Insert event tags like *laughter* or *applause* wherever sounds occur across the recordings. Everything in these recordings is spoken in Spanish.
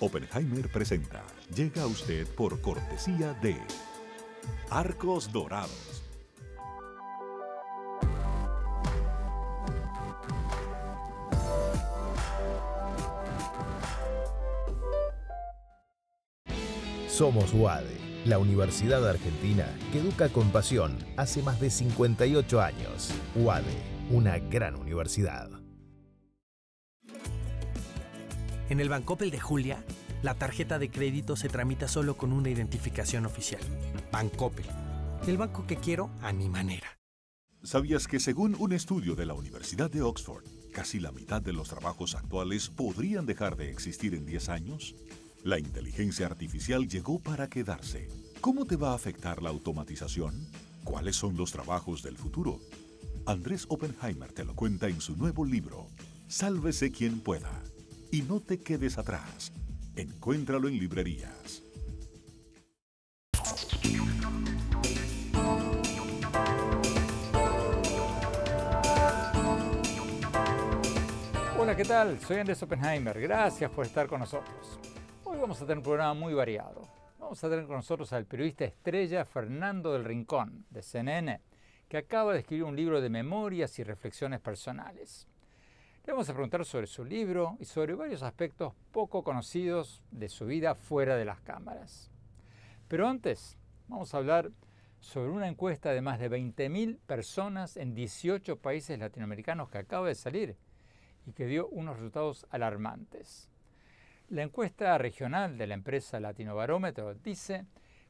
Oppenheimer presenta. Llega a usted por cortesía de Arcos Dorados. Somos UADE, la Universidad Argentina que educa con pasión hace más de 58 años. UADE, una gran universidad. En el Bancoppel de Julia, la tarjeta de crédito se tramita solo con una identificación oficial. Bancoppel. El banco que quiero a mi manera. ¿Sabías que según un estudio de la Universidad de Oxford, casi la mitad de los trabajos actuales podrían dejar de existir en 10 años? La inteligencia artificial llegó para quedarse. ¿Cómo te va a afectar la automatización? ¿Cuáles son los trabajos del futuro? Andrés Oppenheimer te lo cuenta en su nuevo libro, Sálvese quien pueda y no te quedes atrás. Encuéntralo en librerías. Hola, ¿qué tal? Soy Andrés Oppenheimer. Gracias por estar con nosotros. Hoy vamos a tener un programa muy variado. Vamos a tener con nosotros al periodista estrella Fernando del Rincón, de CNN, que acaba de escribir un libro de memorias y reflexiones personales. Le vamos a preguntar sobre su libro y sobre varios aspectos poco conocidos de su vida fuera de las cámaras. Pero antes, vamos a hablar sobre una encuesta de más de 20.000 personas en 18 países latinoamericanos que acaba de salir y que dio unos resultados alarmantes. La encuesta regional de la empresa Latino Barómetro dice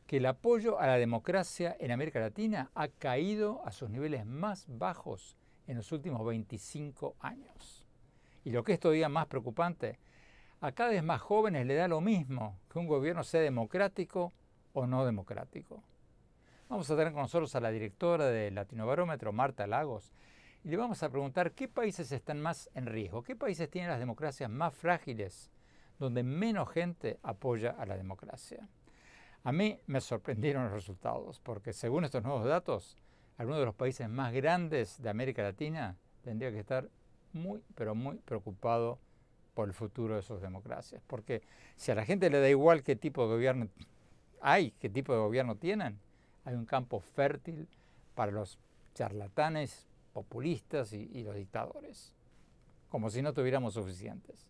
que el apoyo a la democracia en América Latina ha caído a sus niveles más bajos en los últimos 25 años. Y lo que es todavía más preocupante, a cada vez más jóvenes le da lo mismo que un gobierno sea democrático o no democrático. Vamos a tener con nosotros a la directora de Latinobarómetro, Marta Lagos, y le vamos a preguntar qué países están más en riesgo, qué países tienen las democracias más frágiles, donde menos gente apoya a la democracia. A mí me sorprendieron los resultados, porque según estos nuevos datos, algunos de los países más grandes de América Latina tendría que estar muy, pero muy preocupado por el futuro de sus democracias. Porque si a la gente le da igual qué tipo de gobierno hay, qué tipo de gobierno tienen, hay un campo fértil para los charlatanes populistas y, los dictadores, como si no tuviéramos suficientes.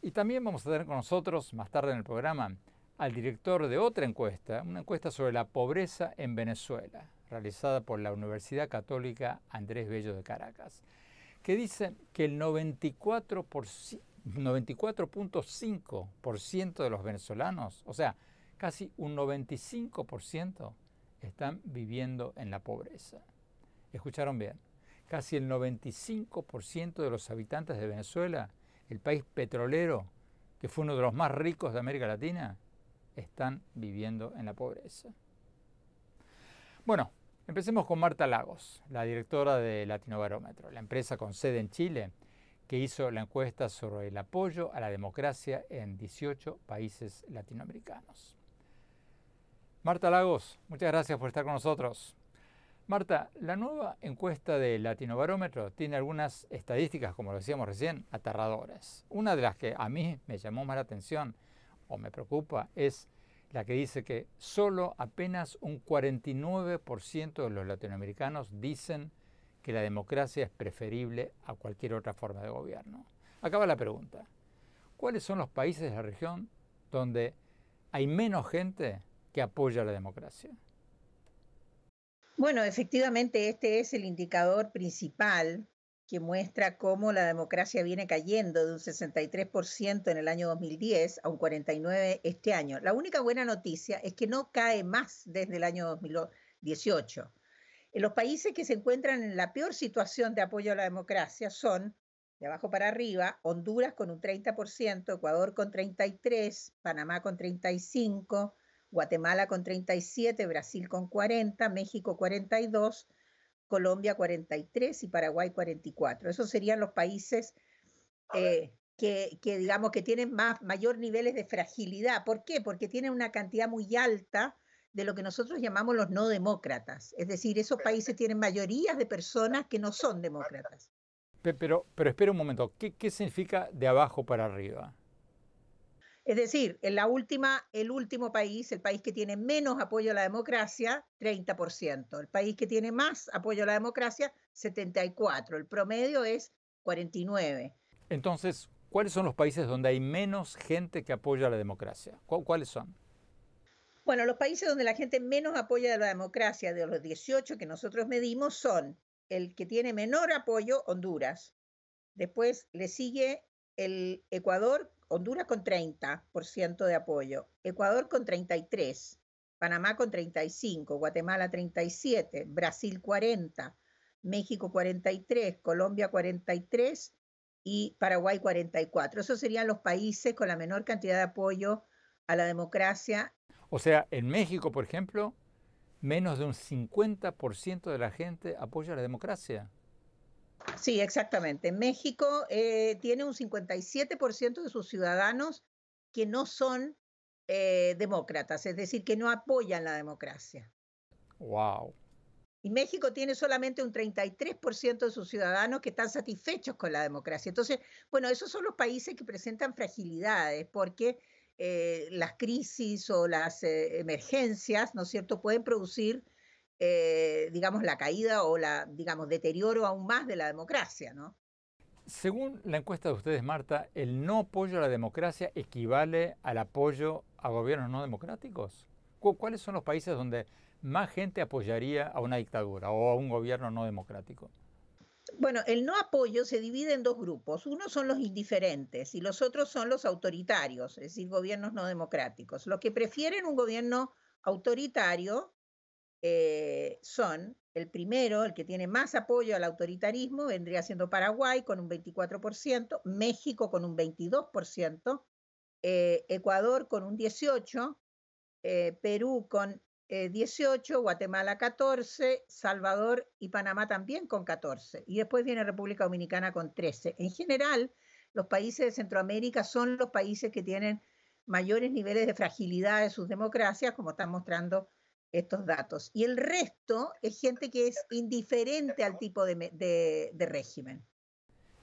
Y también vamos a tener con nosotros, más tarde en el programa, al director de otra encuesta, una encuesta sobre la pobreza en Venezuela, realizada por la Universidad Católica Andrés Bello de Caracas que dice que el 94.5% de los venezolanos, o sea, casi un 95%, están viviendo en la pobreza. Escucharon bien, casi el 95% de los habitantes de Venezuela, el país petrolero, que fue uno de los más ricos de América Latina, están viviendo en la pobreza. Bueno, Empecemos con Marta Lagos, la directora de Latinobarómetro, la empresa con sede en Chile que hizo la encuesta sobre el apoyo a la democracia en 18 países latinoamericanos. Marta Lagos, muchas gracias por estar con nosotros. Marta, la nueva encuesta de Latinobarómetro tiene algunas estadísticas, como lo decíamos recién, aterradoras. Una de las que a mí me llamó más la atención o me preocupa es la que dice que solo apenas un 49% de los latinoamericanos dicen que la democracia es preferible a cualquier otra forma de gobierno. Acaba la pregunta. ¿Cuáles son los países de la región donde hay menos gente que apoya la democracia? Bueno, efectivamente este es el indicador principal que muestra cómo la democracia viene cayendo de un 63% en el año 2010 a un 49% este año. La única buena noticia es que no cae más desde el año 2018. En eh, los países que se encuentran en la peor situación de apoyo a la democracia son, de abajo para arriba, Honduras con un 30%, Ecuador con 33%, Panamá con 35%, Guatemala con 37%, Brasil con 40%, México 42%, Colombia 43 y Paraguay 44. Esos serían los países eh, que, digamos, que tienen más, mayor niveles de fragilidad. ¿Por qué? Porque tienen una cantidad muy alta de lo que nosotros llamamos los no demócratas. Es decir, esos países tienen mayorías de personas que no son demócratas. Pero, pero espera un momento, qué significa de abajo para arriba? Es decir, en la última, el último país, el país que tiene menos apoyo a la democracia, 30%. El país que tiene más apoyo a la democracia, 74%. El promedio es 49%. Entonces, ¿cuáles son los países donde hay menos gente que apoya a la democracia? ¿Cuáles son? Bueno, los países donde la gente menos apoya a la democracia de los 18 que nosotros medimos son el que tiene menor apoyo, Honduras. Después le sigue el Ecuador Honduras con 30% de apoyo, Ecuador con 33, Panamá con 35, Guatemala 37, Brasil 40, México 43, Colombia 43 y Paraguay 44. Esos serían los países con la menor cantidad de apoyo a la democracia. O sea, en México, por ejemplo, menos de un 50% de la gente apoya la democracia. Sí, exactamente. México eh, tiene un 57% de sus ciudadanos que no son eh, demócratas, es decir, que no apoyan la democracia. ¡Wow! Y México tiene solamente un 33% de sus ciudadanos que están satisfechos con la democracia. Entonces, bueno, esos son los países que presentan fragilidades porque eh, las crisis o las emergencias, ¿no es cierto?, pueden producir eh, digamos, la caída o la, digamos, deterioro aún más de la democracia, ¿no? Según la encuesta de ustedes, Marta, ¿el no apoyo a la democracia equivale al apoyo a gobiernos no democráticos? ¿Cuáles son los países donde más gente apoyaría a una dictadura o a un gobierno no democrático? Bueno, el no apoyo se divide en dos grupos. Uno son los indiferentes y los otros son los autoritarios, es decir, gobiernos no democráticos. Los que prefieren un gobierno autoritario eh, son el primero, el que tiene más apoyo al autoritarismo, vendría siendo Paraguay con un 24%, México con un 22%, eh, Ecuador con un 18%, eh, Perú con 18, Guatemala 14, Salvador y Panamá también con 14. Y después viene República Dominicana con 13. En general, los países de Centroamérica son los países que tienen mayores niveles de fragilidad de sus democracias, como están mostrando estos datos. Y el resto es gente que es indiferente al tipo de, régimen.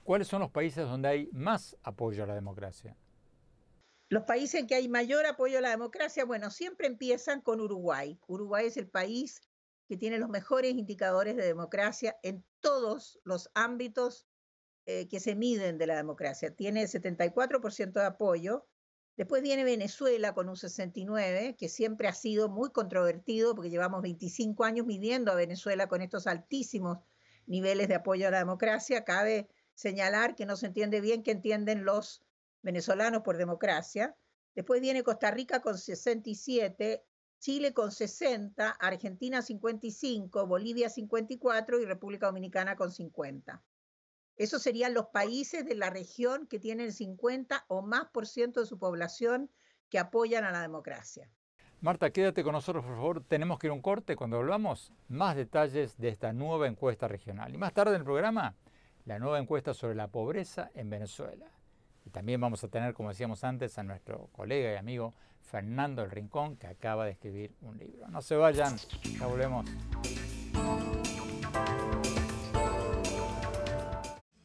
¿Cuáles son los países donde hay más apoyo a la democracia? Los países en que hay mayor apoyo a la democracia, bueno, siempre empiezan con Uruguay. Uruguay es el país que tiene los mejores indicadores de democracia en todos los ámbitos eh, que se miden de la democracia. Tiene 74% de apoyo Después viene Venezuela con un 69, que siempre ha sido muy controvertido porque llevamos 25 años midiendo a Venezuela con estos altísimos niveles de apoyo a la democracia. Cabe señalar que no se entiende bien qué entienden los venezolanos por democracia. Después viene Costa Rica con 67, Chile con 60, Argentina 55, Bolivia 54 y República Dominicana con 50. Esos serían los países de la región que tienen 50 o más por ciento de su población que apoyan a la democracia. Marta, quédate con nosotros, por favor. Tenemos que ir a un corte. Cuando volvamos, más detalles de esta nueva encuesta regional. Y más tarde en el programa, la nueva encuesta sobre la pobreza en Venezuela. Y también vamos a tener, como decíamos antes, a nuestro colega y amigo Fernando El Rincón, que acaba de escribir un libro. No se vayan, ya volvemos.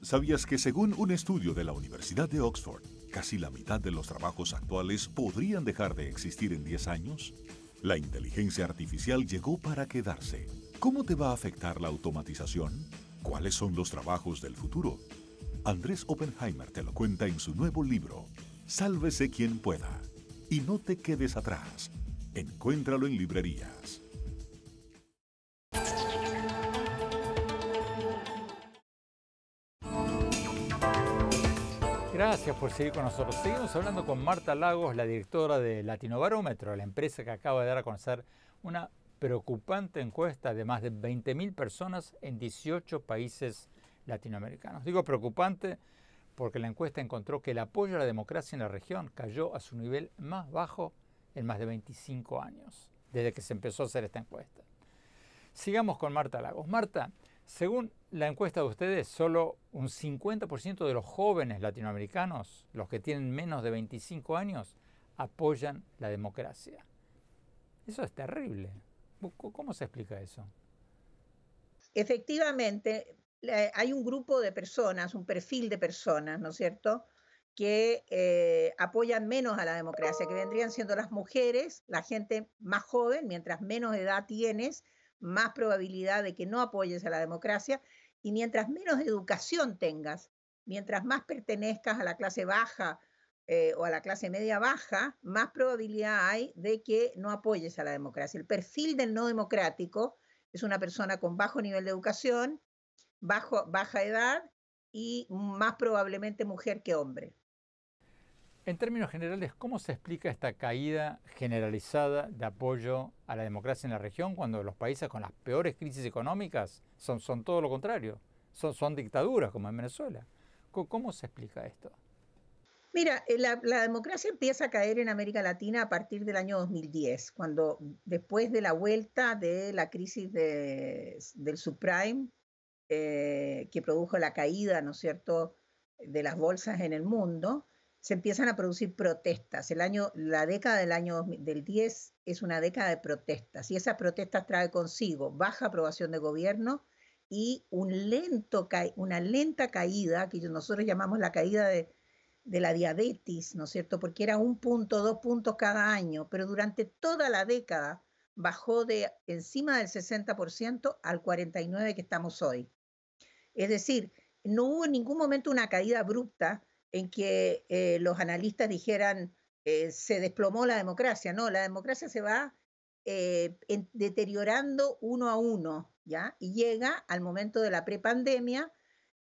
¿Sabías que según un estudio de la Universidad de Oxford, casi la mitad de los trabajos actuales podrían dejar de existir en 10 años? La inteligencia artificial llegó para quedarse. ¿Cómo te va a afectar la automatización? ¿Cuáles son los trabajos del futuro? Andrés Oppenheimer te lo cuenta en su nuevo libro, Sálvese quien pueda. Y no te quedes atrás. Encuéntralo en librerías. gracias por seguir con nosotros. Seguimos hablando con Marta Lagos, la directora de Latino Barómetro, la empresa que acaba de dar a conocer una preocupante encuesta de más de 20.000 personas en 18 países latinoamericanos. Digo preocupante porque la encuesta encontró que el apoyo a la democracia en la región cayó a su nivel más bajo en más de 25 años, desde que se empezó a hacer esta encuesta. Sigamos con Marta Lagos. Marta, según la encuesta de ustedes, solo un 50% de los jóvenes latinoamericanos, los que tienen menos de 25 años, apoyan la democracia. Eso es terrible. ¿Cómo se explica eso? Efectivamente, hay un grupo de personas, un perfil de personas, ¿no es cierto?, que eh, apoyan menos a la democracia, que vendrían siendo las mujeres, la gente más joven, mientras menos edad tienes, más probabilidad de que no apoyes a la democracia y mientras menos educación tengas, mientras más pertenezcas a la clase baja eh, o a la clase media baja, más probabilidad hay de que no apoyes a la democracia. El perfil del no democrático es una persona con bajo nivel de educación, bajo, baja edad y más probablemente mujer que hombre. En términos generales, ¿cómo se explica esta caída generalizada de apoyo a la democracia en la región cuando los países con las peores crisis económicas son, todo lo contrario? Son, dictaduras como en Venezuela. ¿Cómo, se explica esto? Mira, eh, la, democracia empieza a caer en América Latina a partir del año 2010, cuando después de la vuelta de la crisis del subprime, eh, que produjo la caída, ¿no es cierto?, de las bolsas en el mundo, se empiezan a producir protestas. El año, la década del año del 10 es una década de protestas y esas protestas trae consigo baja aprobación de gobierno y un lento, una lenta caída, que nosotros llamamos la caída de, de la diabetes, ¿no es cierto? Porque era un punto, dos puntos cada año, pero durante toda la década bajó de encima del 60% al 49% que estamos hoy. Es decir, no hubo en ningún momento una caída abrupta, en que eh, los analistas dijeran eh, se desplomó la democracia. No, la democracia se va eh, deteriorando uno a uno, ¿ya? Y llega al momento de la prepandemia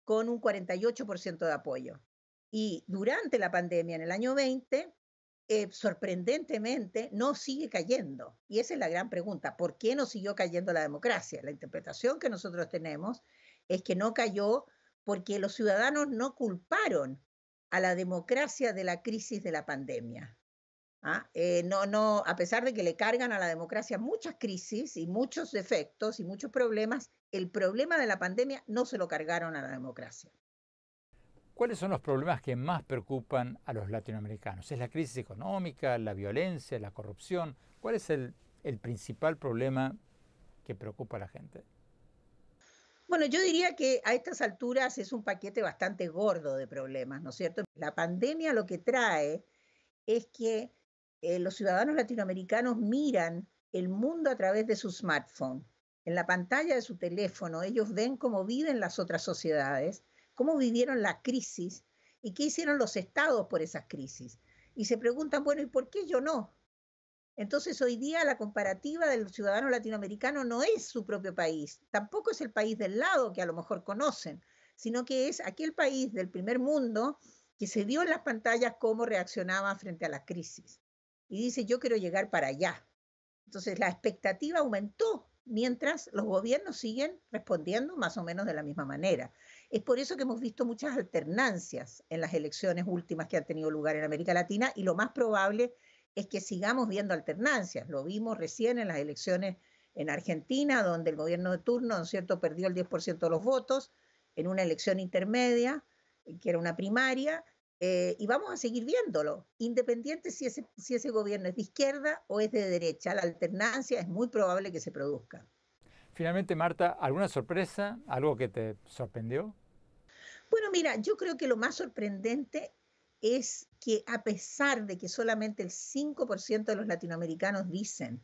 con un 48% de apoyo. Y durante la pandemia, en el año 20, sorprendentemente no sigue cayendo. Y esa es la gran pregunta. ¿Por qué no siguió cayendo la democracia? La interpretación que nosotros tenemos es que no cayó porque los ciudadanos no culparon a la democracia de la crisis de la pandemia. ¿ah? Eh, no, no, a pesar de que le cargan a la democracia muchas crisis y muchos defectos y muchos problemas, el problema de la pandemia no se lo cargaron a la democracia. ¿Cuáles son los problemas que más preocupan a los latinoamericanos? ¿Es la crisis económica, la violencia, la corrupción? ¿Cuál es el principal problema que preocupa a la gente? Bueno, yo diría que a estas alturas es un paquete bastante gordo de problemas, ¿no es cierto? La pandemia lo que trae es que eh, los ciudadanos latinoamericanos miran el mundo a través de su smartphone. En la pantalla de su teléfono ellos ven cómo viven las otras sociedades, cómo vivieron la crisis y qué hicieron los estados por esas crisis. Y se preguntan, bueno, ¿y por qué yo no? Entonces hoy día la comparativa del ciudadano latinoamericano no es su propio país, tampoco es el país del lado que a lo mejor conocen, sino que es aquel país del primer mundo que se vio en las pantallas cómo reaccionaba frente a la crisis. Y dice, yo quiero llegar para allá. Entonces la expectativa aumentó mientras los gobiernos siguen respondiendo más o menos de la misma manera. Es por eso que hemos visto muchas alternancias en las elecciones últimas que han tenido lugar en América Latina y lo más probable es que sigamos viendo alternancias. Lo vimos recién en las elecciones en Argentina, donde el gobierno de turno, ¿no cierto?, perdió el 10% de los votos en una elección intermedia, eh, que era una primaria, eh, y vamos a seguir viéndolo, independiente si ese, si ese gobierno es de izquierda o es de derecha, la alternancia es muy probable que se produzca. Finalmente, Marta, ¿alguna sorpresa? ¿Algo que te sorprendió? Bueno, mira, yo creo que lo más sorprendente es que a pesar de que solamente el 5% de los latinoamericanos dicen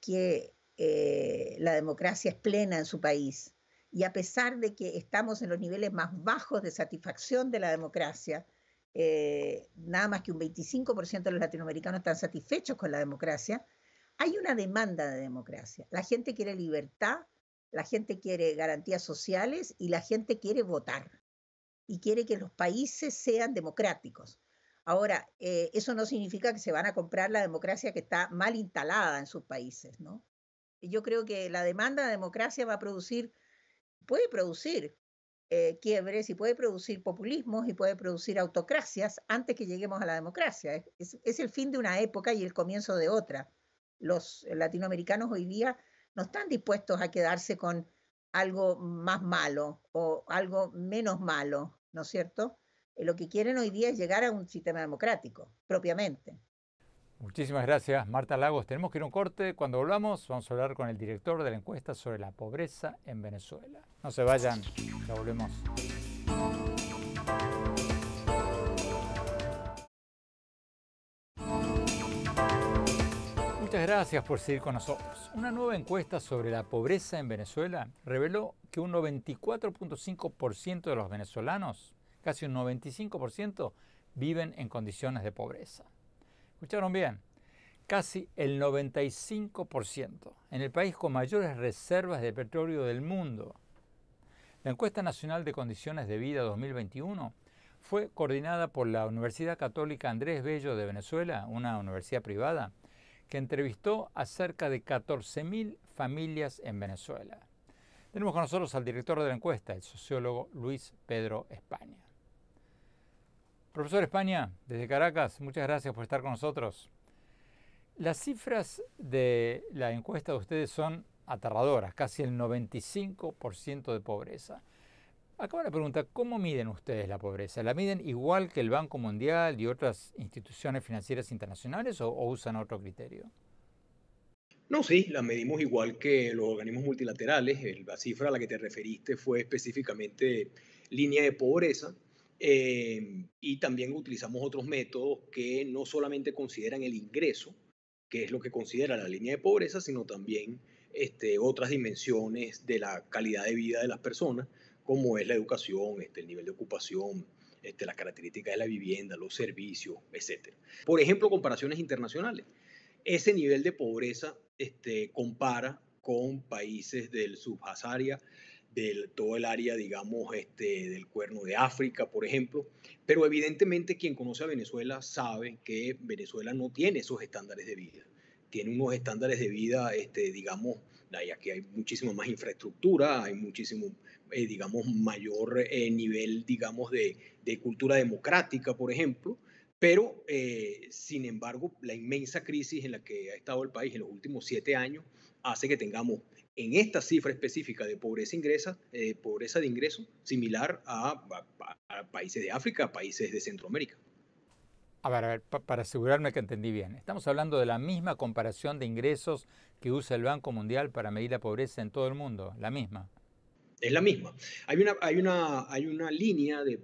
que eh, la democracia es plena en su país, y a pesar de que estamos en los niveles más bajos de satisfacción de la democracia, eh, nada más que un 25% de los latinoamericanos están satisfechos con la democracia, hay una demanda de democracia. La gente quiere libertad, la gente quiere garantías sociales y la gente quiere votar y quiere que los países sean democráticos. Ahora, eh, eso no significa que se van a comprar la democracia que está mal instalada en sus países, ¿no? Yo creo que la demanda de democracia va a producir, puede producir eh, quiebres y puede producir populismos y puede producir autocracias antes que lleguemos a la democracia. Es, es, el fin de una época y el comienzo de otra. Los latinoamericanos hoy día no están dispuestos a quedarse con algo más malo o algo menos malo ¿no es cierto? Eh, lo que quieren hoy día es llegar a un sistema democrático, propiamente. Muchísimas gracias, Marta Lagos. Tenemos que ir a un corte. Cuando volvamos, vamos a hablar con el director de la encuesta sobre la pobreza en Venezuela. No se vayan, ya volvemos. Muchas gracias por seguir con nosotros. Una nueva encuesta sobre la pobreza en Venezuela reveló que un 94.5% de los venezolanos, casi un 95%, viven en condiciones de pobreza. ¿Escucharon bien? Casi el 95%, en el país con mayores reservas de petróleo del mundo. La encuesta nacional de condiciones de vida 2021 fue coordinada por la Universidad Católica Andrés Bello de Venezuela, una universidad privada, que entrevistó a cerca de 14.000 familias en Venezuela. Tenemos con nosotros al director de la encuesta, el sociólogo Luis Pedro España. Profesor España, desde Caracas, muchas gracias por estar con nosotros. Las cifras de la encuesta de ustedes son aterradoras, casi el 95% de pobreza. Acaba la pregunta, ¿cómo miden ustedes la pobreza? ¿La miden igual que el Banco Mundial y otras instituciones financieras internacionales o, usan otro criterio? No, sí, la medimos igual que los organismos multilaterales. El, la cifra a la que te referiste fue específicamente línea de pobreza. Eh, y también utilizamos otros métodos que no solamente consideran el ingreso, que es lo que considera la línea de pobreza, sino también este, otras dimensiones de la calidad de vida de las personas como es la educación, este, el nivel de ocupación, este, las características de la vivienda, los servicios, etc. Por ejemplo, comparaciones internacionales. Ese nivel de pobreza este, compara con países del subhasaria, del todo el área, digamos, este, del cuerno de África, por ejemplo. Pero evidentemente quien conoce a Venezuela sabe que Venezuela no tiene esos estándares de vida. Tiene unos estándares de vida, este, digamos, ya aquí hay muchísima más infraestructura, hay muchísimo eh, digamos, mayor eh, nivel, digamos, de, cultura democrática, por ejemplo. Pero, eh, sin embargo, la inmensa crisis en la que ha estado el país en los últimos siete años hace que tengamos en esta cifra específica de pobreza, ingresa, pobreza de ingresos similar a, países de África, a países de Centroamérica. A ver, a ver, para asegurarme que entendí bien, estamos hablando de la misma comparación de ingresos que usa el Banco Mundial para medir la pobreza en todo el mundo, la misma es la misma. Hay una, hay una, hay una línea de,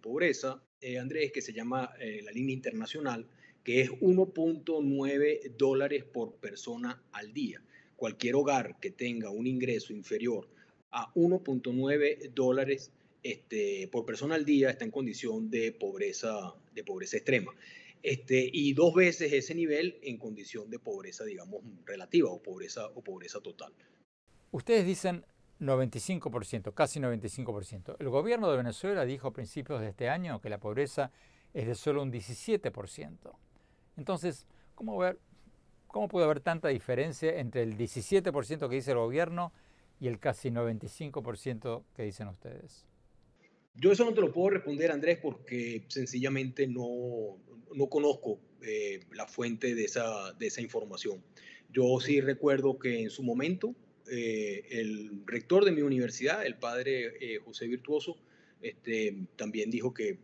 pobreza, eh, Andrés, que se llama eh, la línea internacional, que es 1.9 dólares por persona al día. Cualquier hogar que tenga un ingreso inferior a 1.9 dólares este, por persona al día está en condición de pobreza, de pobreza extrema. Este, y dos veces ese nivel en condición de pobreza, digamos, relativa o pobreza, o pobreza total. Ustedes dicen, 95%, casi 95%. El gobierno de Venezuela dijo a principios de este año que la pobreza es de solo un 17%. Entonces, ¿cómo, ver, cómo puede haber tanta diferencia entre el 17% que dice el gobierno y el casi 95% que dicen ustedes? Yo eso no te lo puedo responder, Andrés, porque sencillamente no, conozco eh, la fuente de esa, de esa información. Yo sí recuerdo que en su momento eh, el rector de mi universidad, el padre eh, José Virtuoso, este, también dijo que,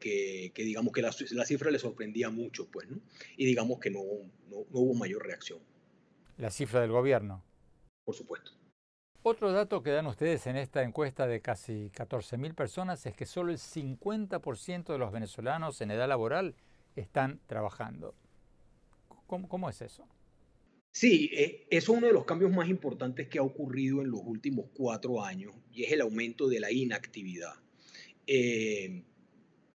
que, digamos que la, cifra le sorprendía mucho, pues, Y digamos que no, hubo mayor reacción. La cifra del gobierno. Por supuesto. Otro dato que dan ustedes en esta encuesta de casi 14.000 personas es que solo el 50% de los venezolanos en edad laboral están trabajando. cómo es eso? Sí, eh, es uno de los cambios más importantes que ha ocurrido en los últimos cuatro años y es el aumento de la inactividad. Eh,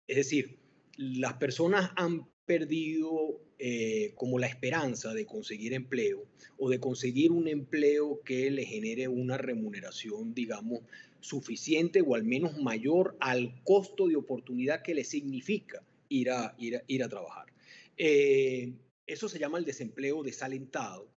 es decir, las personas han perdido eh, como la esperanza de conseguir empleo o de conseguir un empleo que le genere una remuneración, digamos, suficiente o al menos mayor al costo de oportunidad que le significa ir a, ir a, ir a trabajar. Eh, eso se llama el desempleo desalentado.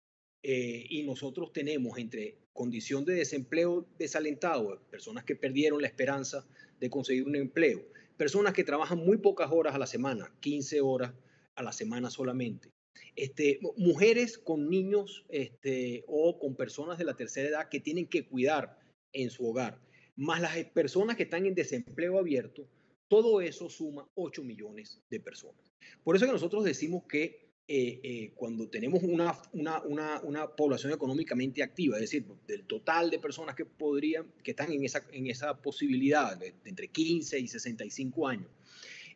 Eh, y nosotros tenemos entre condición de desempleo desalentado, personas que perdieron la esperanza de conseguir un empleo, personas que trabajan muy pocas horas a la semana, 15 horas a la semana solamente, este, mujeres con niños este, o con personas de la tercera edad que tienen que cuidar en su hogar, más las personas que están en desempleo abierto, todo eso suma 8 millones de personas. Por eso que nosotros decimos que eh, eh, cuando tenemos una, una, una, población económicamente activa, es decir, del total de personas que podrían, que están en esa, en esa posibilidad, de, entre 15 y 65 años,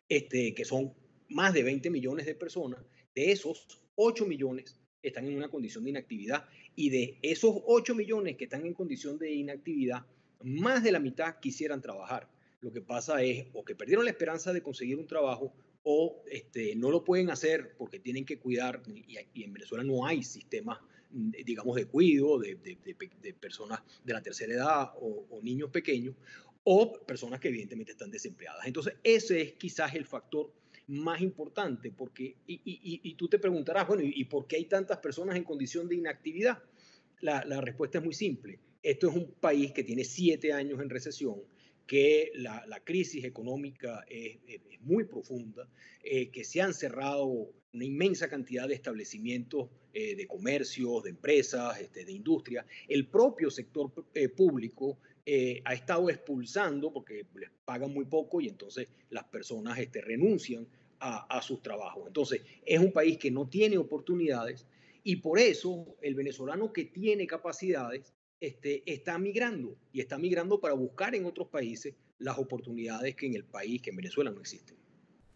este, que son más de 20 millones de personas, de esos 8 millones están en una condición de inactividad y de esos 8 millones que están en condición de inactividad, más de la mitad quisieran trabajar. Lo que pasa es o que perdieron la esperanza de conseguir un trabajo o este, no lo pueden hacer porque tienen que cuidar, y, en Venezuela no hay sistemas, digamos, de cuidado de, personas de la tercera edad o, niños pequeños, o personas que evidentemente están desempleadas. Entonces, ese es quizás el factor más importante, porque, y, tú te preguntarás, bueno, ¿y por qué hay tantas personas en condición de inactividad? la, respuesta es muy simple. Esto es un país que tiene siete años en recesión, que la, crisis económica es, muy profunda, eh, que se han cerrado una inmensa cantidad de establecimientos eh, de comercios, de empresas, este, de industria. El propio sector eh, público ha estado expulsando porque les pagan muy poco y entonces las personas este, renuncian a, a, sus trabajos. Entonces, es un país que no tiene oportunidades y por eso el venezolano que tiene capacidades este, está migrando y está migrando para buscar en otros países las oportunidades que en el país, que en Venezuela no existen.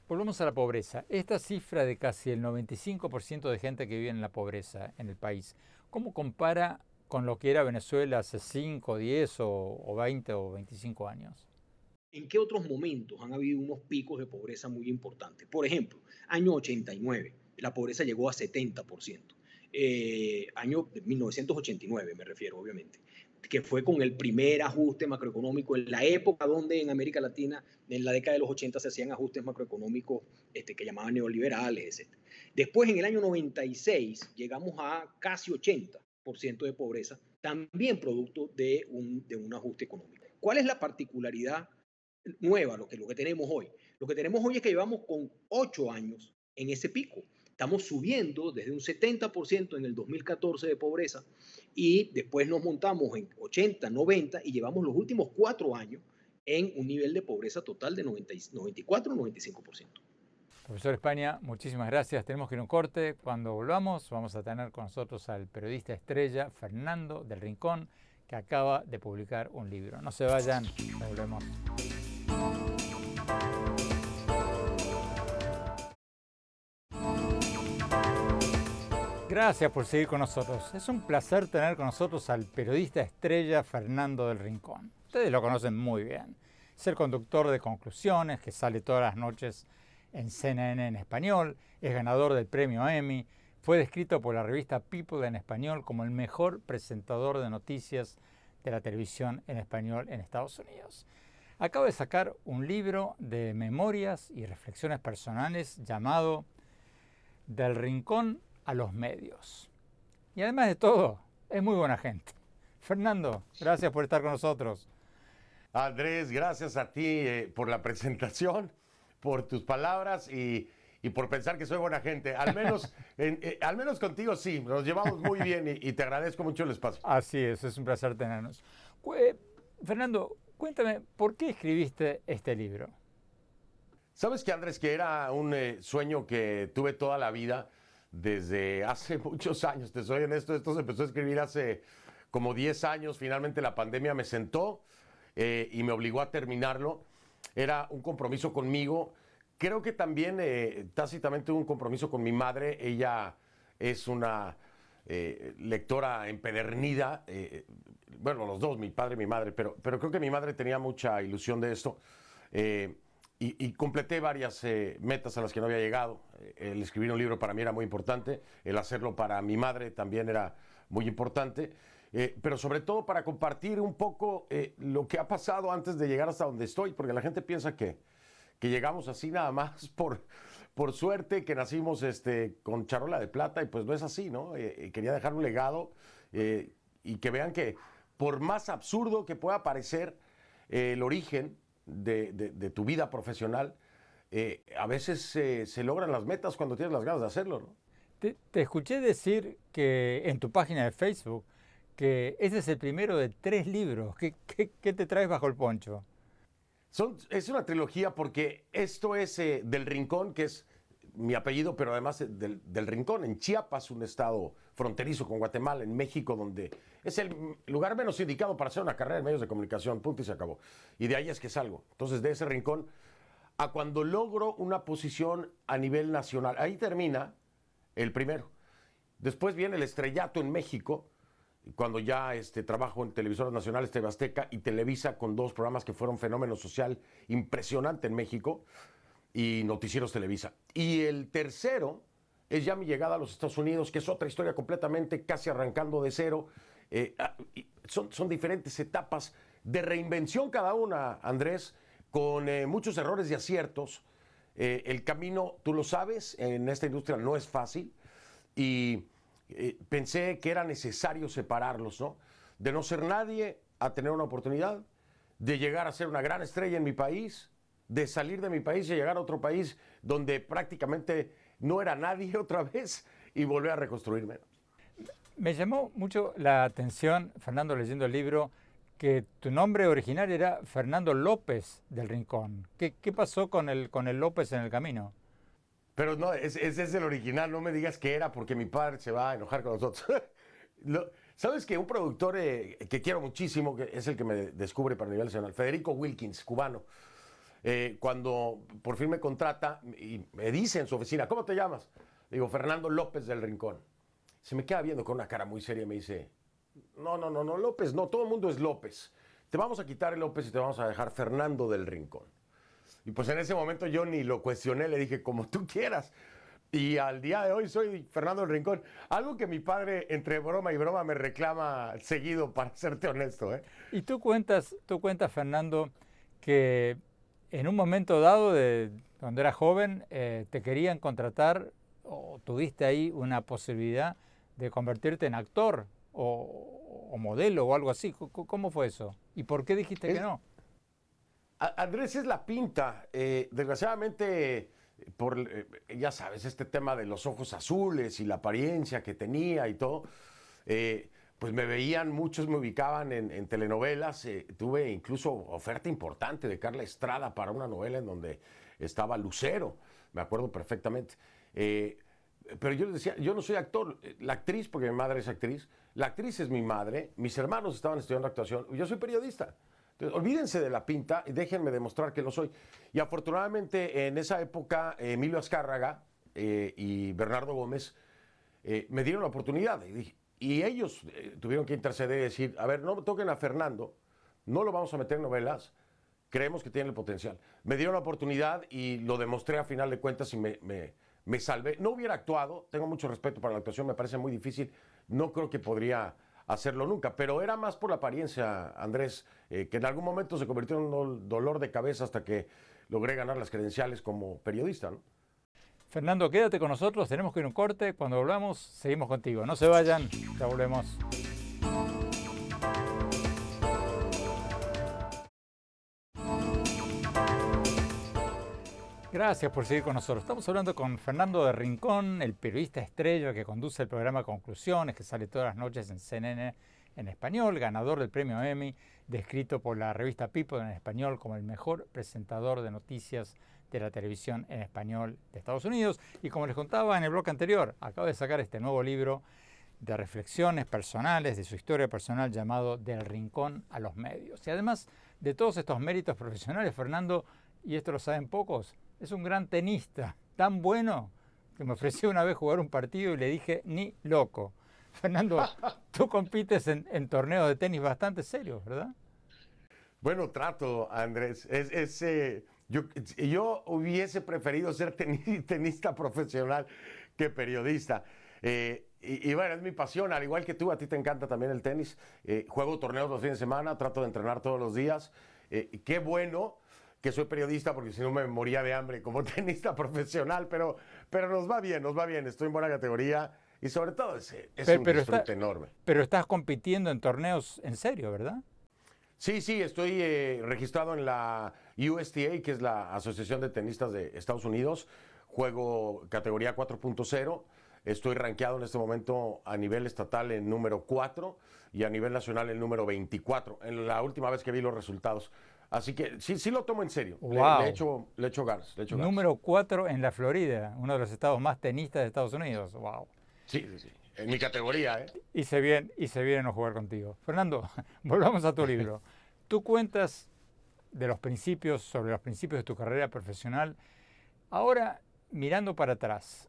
Volvamos a la pobreza. Esta cifra de casi el 95% de gente que vive en la pobreza en el país, ¿cómo compara con lo que era Venezuela hace 5, 10 o, o 20 o 25 años? ¿En qué otros momentos han habido unos picos de pobreza muy importantes? Por ejemplo, año 89, la pobreza llegó a 70%. Eh, año 1989, me refiero obviamente, que fue con el primer ajuste macroeconómico en la época donde en América Latina, en la década de los 80, se hacían ajustes macroeconómicos este, que llamaban neoliberales, etc. Después, en el año 96, llegamos a casi 80% de pobreza, también producto de un, de un ajuste económico. ¿Cuál es la particularidad nueva, lo que, lo que tenemos hoy? Lo que tenemos hoy es que llevamos con ocho años en ese pico. Estamos subiendo desde un 70% en el 2014 de pobreza y después nos montamos en 80, 90 y llevamos los últimos cuatro años en un nivel de pobreza total de 94, 95%. Profesor España, muchísimas gracias. Tenemos que ir a un corte. Cuando volvamos vamos a tener con nosotros al periodista estrella Fernando del Rincón, que acaba de publicar un libro. No se vayan, nos volvemos. Gracias por seguir con nosotros. Es un placer tener con nosotros al periodista estrella Fernando del Rincón. Ustedes lo conocen muy bien. Es el conductor de Conclusiones, que sale todas las noches en CNN en español, es ganador del premio Emmy, fue descrito por la revista People en español como el mejor presentador de noticias de la televisión en español en Estados Unidos. Acabo de sacar un libro de memorias y reflexiones personales llamado Del Rincón a los medios. Y además de todo, es muy buena gente. Fernando, gracias por estar con nosotros. Andrés, gracias a ti eh, por la presentación, por tus palabras y, por pensar que soy buena gente. Al menos, *laughs* eh, al menos contigo sí, nos llevamos muy bien y, te agradezco mucho el espacio. Así es, es un placer tenernos. Eh, Fernando, cuéntame, ¿por qué escribiste este libro? Sabes que Andrés, que era un sueño que tuve toda la vida desde hace *laughs* muchos años, te soy honesto, esto se empezó a escribir hace como 10 años, finalmente la pandemia me sentó eh, y me obligó a terminarlo, era un compromiso conmigo, creo que también eh, tácitamente un compromiso con mi madre, ella es una eh, lectora empedernida, bueno, los dos, mi padre y mi madre, pero, pero creo que mi madre tenía mucha ilusión de esto y, completé varias eh, metas a las que no había llegado. Eh, el escribir un libro para mí era muy importante, el hacerlo para mi madre también era muy importante, eh, pero sobre todo para compartir un poco lo que ha pasado antes de llegar hasta donde estoy, porque la gente piensa que, que llegamos así nada más *laughs* por, por suerte, que nacimos este, con charola de plata, y pues no es así, ¿no? quería dejar un legado y que vean que por más absurdo que pueda parecer el origen, de, tu vida profesional, eh, a veces eh, se logran las metas cuando tienes las ganas de hacerlo. Te, escuché decir que en tu página de Facebook que ese es el primero de tres libros. ¿Qué, te traes bajo el poncho? Son, es una trilogía porque esto es eh, Del Rincón, que es mi apellido, pero además eh, del, rincón, en Chiapas, un estado fronterizo con Guatemala, en México, donde es el lugar menos indicado para hacer una carrera en medios de comunicación, punto y se acabó. Y de ahí es que salgo. Entonces, de ese rincón a cuando logro una posición a nivel nacional, ahí termina el primero. Después viene el estrellato en México, cuando ya este, trabajo en televisoras nacionales, TV Azteca y Televisa, con dos programas que fueron fenómeno social impresionante en México y Noticieros Televisa. Y el tercero es ya mi llegada a los Estados Unidos, que es otra historia completamente casi arrancando de cero. Eh, ah, son, son, diferentes etapas de reinvención cada una, Andrés, con eh, muchos errores y aciertos. Eh, el camino, tú lo sabes, en esta industria no es fácil y pensé que era necesario separarlos, ¿no? De no ser nadie a tener una oportunidad, de llegar a ser una gran estrella en mi país de salir de mi país y llegar a otro país donde prácticamente no era nadie *laughs* otra vez y volver a reconstruirme. Me llamó mucho la atención, Fernando, leyendo el libro, que tu nombre original era Fernando López del Rincón. ¿Qué, pasó con el, con el López en el camino? Pero no, ese es el original, no me digas que era porque mi padre se va a enojar con nosotros. *laughs* Sabes que un productor eh, que quiero muchísimo, que es el que me descubre para nivel nacional, Federico Wilkins, cubano, eh, cuando por fin me contrata y me dice en su oficina, ¿cómo te llamas? Digo, Fernando López del Rincón. Se me queda viendo con una cara muy seria y me dice, no, no, no, no, López, no, todo el mundo es López. Te vamos a quitar el López y te vamos a dejar Fernando del Rincón. Y pues en ese momento yo ni lo cuestioné, le dije, como tú quieras. Y al día de hoy soy Fernando del Rincón. Algo que mi padre, entre broma y broma, me reclama seguido, para serte honesto. ¿eh? Y tú cuentas, tú cuentas, Fernando, que en un momento dado, cuando eras joven, eh, te querían contratar o tuviste ahí una posibilidad de convertirte en actor o, modelo o algo así. ¿Cómo fue eso? ¿Y por qué dijiste que no? Andrés es la pinta. Eh, desgraciadamente, por, eh, ya sabes, este tema de los ojos azules y la apariencia que tenía y todo pues me veían, muchos me ubicaban en, telenovelas, eh, tuve incluso oferta importante de Carla Estrada para una novela en donde estaba Lucero, me acuerdo perfectamente. Eh, pero yo les decía, yo no soy actor, eh, la actriz, porque mi madre es actriz, la actriz es mi madre, mis hermanos estaban estudiando actuación, yo soy periodista. Entonces, olvídense de la pinta y déjenme demostrar que lo soy. Y afortunadamente en esa época, Emilio Azcárraga y Bernardo Gómez me dieron la oportunidad y dije, y ellos eh, tuvieron que interceder y decir, a ver, no toquen a Fernando, no lo vamos a meter en novelas, creemos que tiene el potencial. Me dieron la oportunidad y lo demostré a final de cuentas y me, salvé. No hubiera actuado, tengo mucho respeto para la actuación, me parece muy difícil, no creo que podría hacerlo nunca, pero era más por la apariencia, Andrés, eh, que en algún momento se convirtió en un dolor de cabeza hasta que logré ganar las credenciales como periodista, ¿no? Fernando, quédate con nosotros, tenemos que ir a un corte. Cuando volvamos, seguimos contigo. No se vayan, ya volvemos. Gracias por seguir con nosotros. Estamos hablando con Fernando de Rincón, el periodista estrella que conduce el programa Conclusiones, que sale todas las noches en CNN en español, ganador del premio Emmy, descrito por la revista People en español como el mejor presentador de noticias de la televisión en español de Estados Unidos. Y como les contaba en el bloque anterior, acabo de sacar este nuevo libro de reflexiones personales, de su historia personal llamado Del Rincón a los Medios. Y además de todos estos méritos profesionales, Fernando, y esto lo saben pocos, es un gran tenista, tan bueno que me ofreció una vez jugar un partido y le dije, ni loco. Fernando, *laughs* tú compites en, torneos de tenis bastante serios, ¿verdad? Bueno, trato, Andrés. Es, eh, yo, yo hubiese preferido ser *laughs* tenista profesional que periodista. Eh, y, bueno, es mi pasión, al igual que tú, a ti te encanta también el tenis. Eh, juego torneos los fines de semana, trato de entrenar todos los días. Eh, qué bueno que soy periodista porque si no me moría de hambre como *laughs* tenista profesional, pero, pero nos va bien, nos va bien, estoy en buena categoría y sobre todo es, un disfrute enorme. Pero estás compitiendo en torneos en serio, ¿verdad? Sí, sí, estoy registrado en la USTA, que es la Asociación de Tenistas de Estados Unidos, juego categoría 4.0. Estoy rankeado en este momento a nivel estatal en número 4 y a nivel nacional en número 24, en la última vez que vi los resultados. Así que sí, sí lo tomo en serio. Le, he echo, le, ganas, Número 4 en la Florida, uno de los estados más tenistas de Estados Unidos. Wow. Sí, sí, sí. En mi categoría, ¿eh? Hice bien, hice bien no jugar contigo. Fernando, *laughs* volvamos a tu libro. *laughs* Tú cuentas de los principios, sobre los principios de tu carrera profesional. Ahora, mirando para atrás,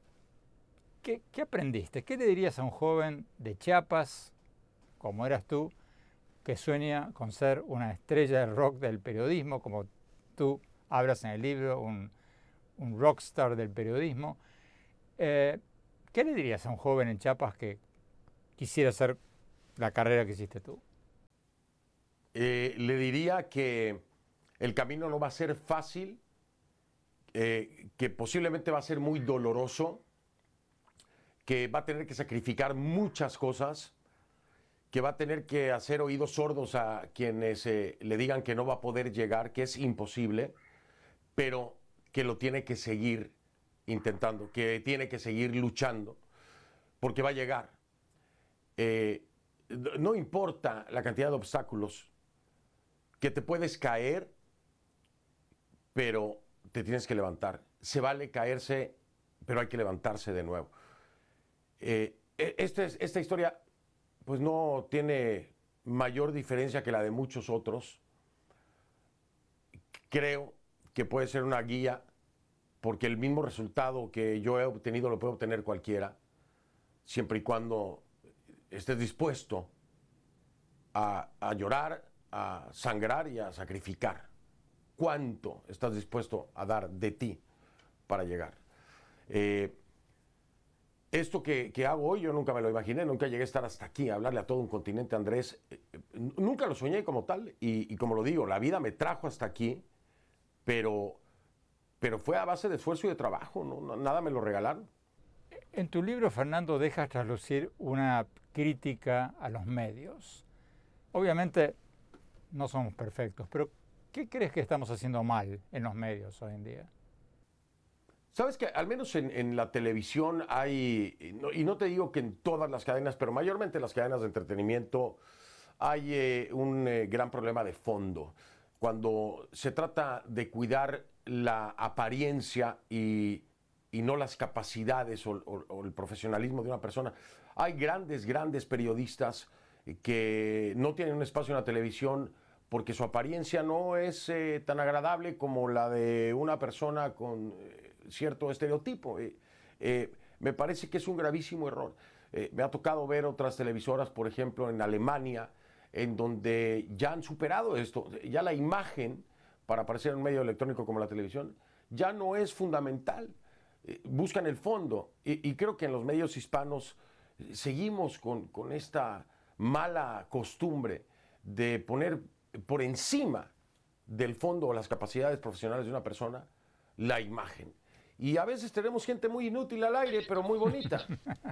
¿qué, aprendiste? ¿Qué le dirías a un joven de Chiapas, como eras tú, que sueña con ser una estrella del rock del periodismo, como tú hablas en el libro, un, rockstar del periodismo? Eh, ¿Qué le dirías a un joven en Chiapas que quisiera hacer la carrera que hiciste tú? Eh, le diría que el camino no va a ser fácil, eh, que posiblemente va a ser muy doloroso, que va a tener que sacrificar muchas cosas, que va a tener que hacer oídos sordos a quienes eh, le digan que no va a poder llegar, que es imposible, pero que lo tiene que seguir intentando, que tiene que seguir luchando, porque va a llegar. Eh, no importa la cantidad de obstáculos, que te puedes caer, pero te tienes que levantar. Se vale caerse, pero hay que levantarse de nuevo. Eh, e, este esta historia, pues no tiene mayor diferencia que la de muchos otros. Creo que puede ser una guía, porque el mismo resultado que yo he obtenido lo puede obtener cualquiera, siempre y cuando estés dispuesto a llorar, a sangrar y a sacrificar cuánto estás dispuesto a dar de ti para llegar. Eh, esto que, hago hoy yo nunca me lo imaginé, nunca llegué a estar hasta aquí, a hablarle a todo un continente, Andrés. Eh, nunca lo soñé como tal y, como lo digo, la vida me trajo hasta aquí, pero, pero fue a base de esfuerzo y de trabajo, nada me lo regalaron. En tu libro, Fernando, dejas traslucir una crítica a los medios. Obviamente no somos perfectos, pero ¿Qué crees que estamos haciendo mal en los medios hoy en día? Sabes que al menos en, la televisión hay, y no, te digo que en todas las cadenas, pero mayormente en las cadenas de entretenimiento hay eh, un eh, gran problema de fondo. Cuando se trata de cuidar la apariencia y, no las capacidades o, el profesionalismo de una persona, hay grandes, grandes periodistas que no tienen un espacio en la televisión porque su apariencia no es eh, tan agradable como la de una persona con eh, cierto estereotipo. Eh, me parece que es un gravísimo error. me ha tocado ver otras televisoras, por ejemplo, en Alemania, en donde ya han superado esto. Ya la imagen, para aparecer en un medio electrónico como la televisión, ya no es fundamental. buscan el fondo. Y, creo que en los medios hispanos seguimos con, con esta mala costumbre de poner por encima del fondo o las capacidades profesionales de una persona la imagen. Y a veces tenemos gente muy inútil al aire, pero muy bonita.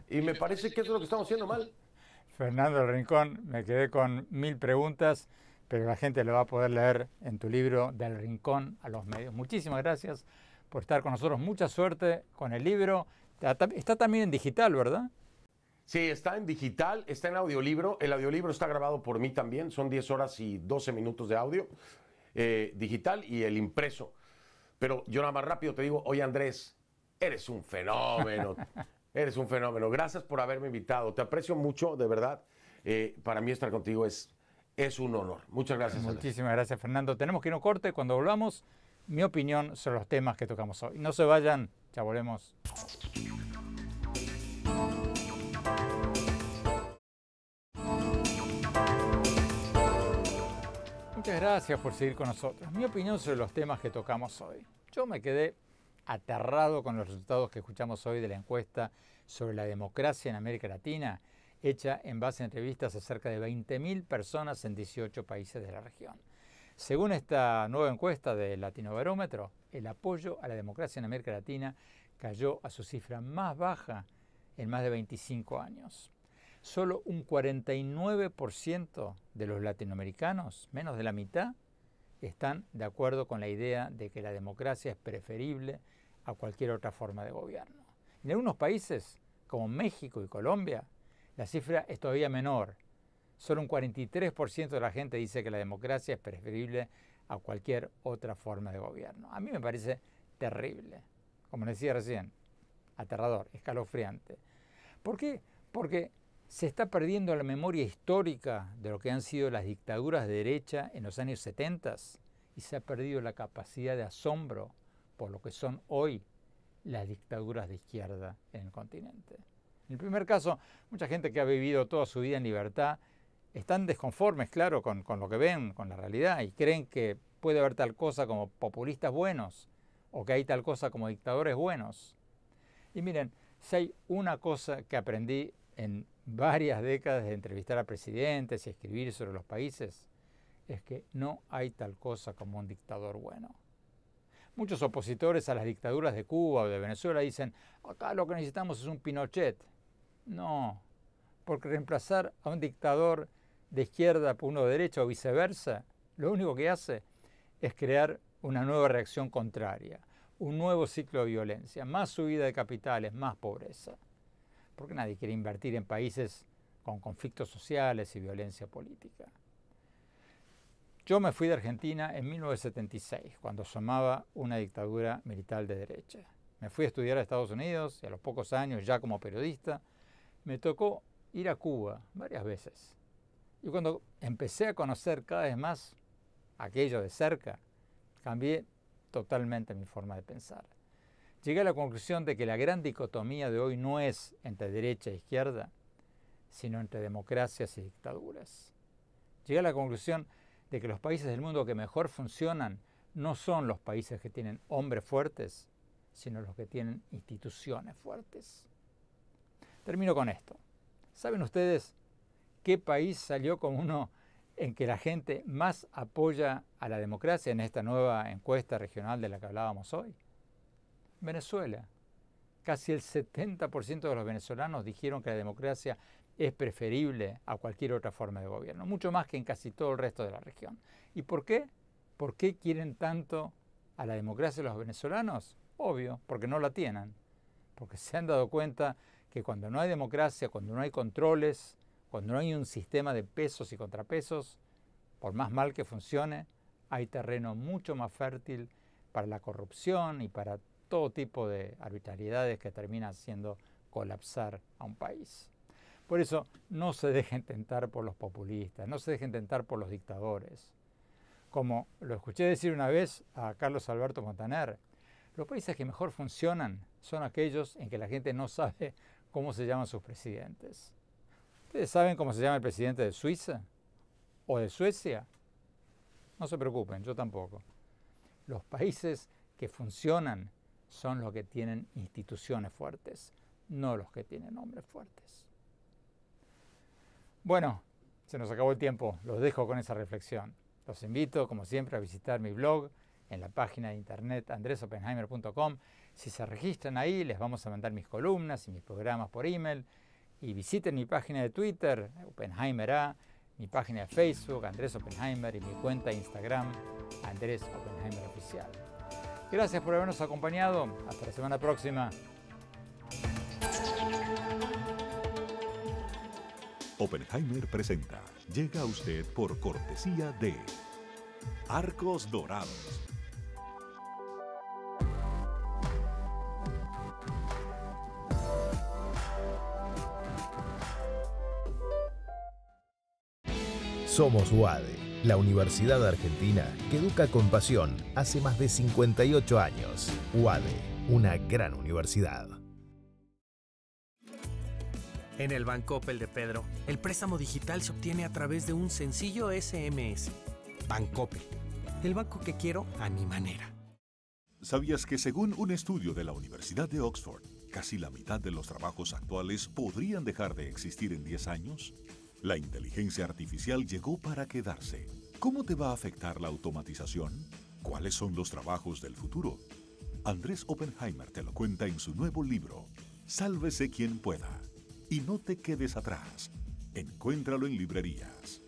Y me parece que es lo que estamos haciendo mal. Fernando del Rincón, me quedé con mil preguntas, pero la gente lo va a poder leer en tu libro Del Rincón a los Medios. Muchísimas gracias por estar con nosotros. Mucha suerte con el libro. Está también en digital, ¿verdad? Sí, está en digital, está en audiolibro. El audiolibro está grabado por mí también. Son 10 horas y 12 minutos de audio eh, digital y el impreso. Pero yo nada más rápido te digo, oye Andrés, eres un fenómeno. *laughs* eres un fenómeno. Gracias por haberme invitado. Te aprecio mucho, de verdad. Eh, para mí estar contigo es, es un honor. Muchas gracias. Muchísimas gracias, Fernando. Tenemos que ir a corte. Cuando volvamos, mi opinión sobre los temas que tocamos hoy. No se vayan, ya volvemos. Muchas gracias por seguir con nosotros. Mi opinión sobre los temas que tocamos hoy. Yo me quedé aterrado con los resultados que escuchamos hoy de la encuesta sobre la democracia en América Latina, hecha en base a entrevistas a cerca de 20.000 personas en 18 países de la región. Según esta nueva encuesta de Barómetro, el apoyo a la democracia en América Latina cayó a su cifra más baja en más de 25 años solo un 49% de los latinoamericanos, menos de la mitad, están de acuerdo con la idea de que la democracia es preferible a cualquier otra forma de gobierno. En algunos países, como México y Colombia, la cifra es todavía menor. Solo un 43% de la gente dice que la democracia es preferible a cualquier otra forma de gobierno. A mí me parece terrible, como decía recién, aterrador, escalofriante. ¿Por qué? Porque se está perdiendo la memoria histórica de lo que han sido las dictaduras de derecha en los años 70 y se ha perdido la capacidad de asombro por lo que son hoy las dictaduras de izquierda en el continente. En el primer caso, mucha gente que ha vivido toda su vida en libertad están desconformes, claro, con, lo que ven, con la realidad y creen que puede haber tal cosa como populistas buenos o que hay tal cosa como dictadores buenos. Y miren, si hay una cosa que aprendí en varias décadas de entrevistar a presidentes y escribir sobre los países es que no hay tal cosa como un dictador bueno. Muchos opositores a las dictaduras de Cuba o de Venezuela dicen, acá lo que necesitamos es un Pinochet. No, porque reemplazar a un dictador de izquierda por uno de derecha o viceversa, lo único que hace es crear una nueva reacción contraria, un nuevo ciclo de violencia, más subida de capitales, más pobreza. Porque nadie quiere invertir en países con conflictos sociales y violencia política. Yo me fui de Argentina en 1976, cuando somaba una dictadura militar de derecha. Me fui a estudiar a Estados Unidos y a los pocos años, ya como periodista, me tocó ir a Cuba varias veces. Y cuando empecé a conocer cada vez más aquello de cerca, cambié totalmente mi forma de pensar llegué a la conclusión de que la gran dicotomía de hoy no es entre derecha e izquierda, sino entre democracias y dictaduras. Llegué a la conclusión de que los países del mundo que mejor funcionan no son los países que tienen hombres fuertes, sino los que tienen instituciones fuertes. Termino con esto. ¿Saben ustedes qué país salió como uno en que la gente más apoya a la democracia en esta nueva encuesta regional de la que hablábamos hoy? Venezuela. Casi el 70% de los venezolanos dijeron que la democracia es preferible a cualquier otra forma de gobierno, mucho más que en casi todo el resto de la región. ¿Y por qué? ¿Por qué quieren tanto a la democracia los venezolanos? Obvio, porque no la tienen, porque se han dado cuenta que cuando no hay democracia, cuando no hay controles, cuando no hay un sistema de pesos y contrapesos, por más mal que funcione, hay terreno mucho más fértil para la corrupción y para todo tipo de arbitrariedades que termina haciendo colapsar a un país. Por eso no se dejen tentar por los populistas, no se dejen tentar por los dictadores. Como lo escuché decir una vez a Carlos Alberto Montaner, los países que mejor funcionan son aquellos en que la gente no sabe cómo se llaman sus presidentes. ¿Ustedes saben cómo se llama el presidente de Suiza? ¿O de Suecia? No se preocupen, yo tampoco. Los países que funcionan son los que tienen instituciones fuertes, no los que tienen hombres fuertes. Bueno, se nos acabó el tiempo, los dejo con esa reflexión. Los invito, como siempre, a visitar mi blog en la página de internet andresopenheimer.com. Si se registran ahí, les vamos a mandar mis columnas y mis programas por email. Y visiten mi página de Twitter, Oppenheimer A, mi página de Facebook, Andrés Oppenheimer, y mi cuenta de Instagram, Andrés Oppenheimer Oficial. Gracias por habernos acompañado. Hasta la semana próxima. Oppenheimer presenta. Llega a usted por cortesía de Arcos Dorados. Somos UADE la Universidad Argentina, que educa con pasión hace más de 58 años. UADE, una gran universidad. En el Banco Opel de Pedro, el préstamo digital se obtiene a través de un sencillo SMS. Opel, el banco que quiero a mi manera. ¿Sabías que según un estudio de la Universidad de Oxford, casi la mitad de los trabajos actuales podrían dejar de existir en 10 años? La inteligencia artificial llegó para quedarse. ¿Cómo te va a afectar la automatización? ¿Cuáles son los trabajos del futuro? Andrés Oppenheimer te lo cuenta en su nuevo libro, Sálvese quien pueda. Y no te quedes atrás. Encuéntralo en librerías.